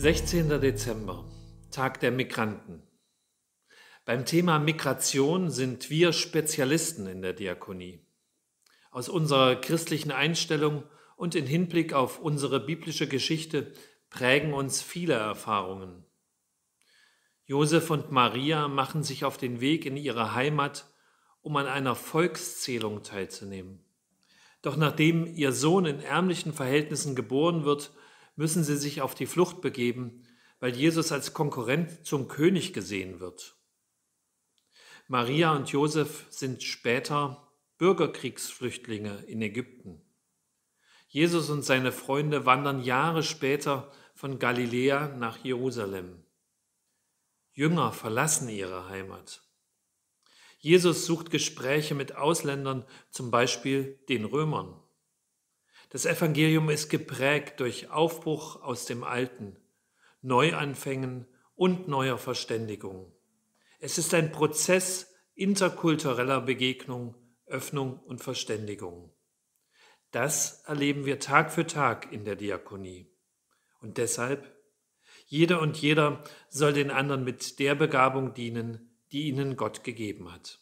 16. Dezember, Tag der Migranten. Beim Thema Migration sind wir Spezialisten in der Diakonie. Aus unserer christlichen Einstellung und in Hinblick auf unsere biblische Geschichte prägen uns viele Erfahrungen. Josef und Maria machen sich auf den Weg in ihre Heimat, um an einer Volkszählung teilzunehmen. Doch nachdem ihr Sohn in ärmlichen Verhältnissen geboren wird, müssen sie sich auf die Flucht begeben, weil Jesus als Konkurrent zum König gesehen wird. Maria und Josef sind später Bürgerkriegsflüchtlinge in Ägypten. Jesus und seine Freunde wandern Jahre später von Galiläa nach Jerusalem. Jünger verlassen ihre Heimat. Jesus sucht Gespräche mit Ausländern, zum Beispiel den Römern. Das Evangelium ist geprägt durch Aufbruch aus dem Alten, Neuanfängen und neuer Verständigung. Es ist ein Prozess interkultureller Begegnung, Öffnung und Verständigung. Das erleben wir Tag für Tag in der Diakonie. Und deshalb, jeder und jeder soll den anderen mit der Begabung dienen, die ihnen Gott gegeben hat.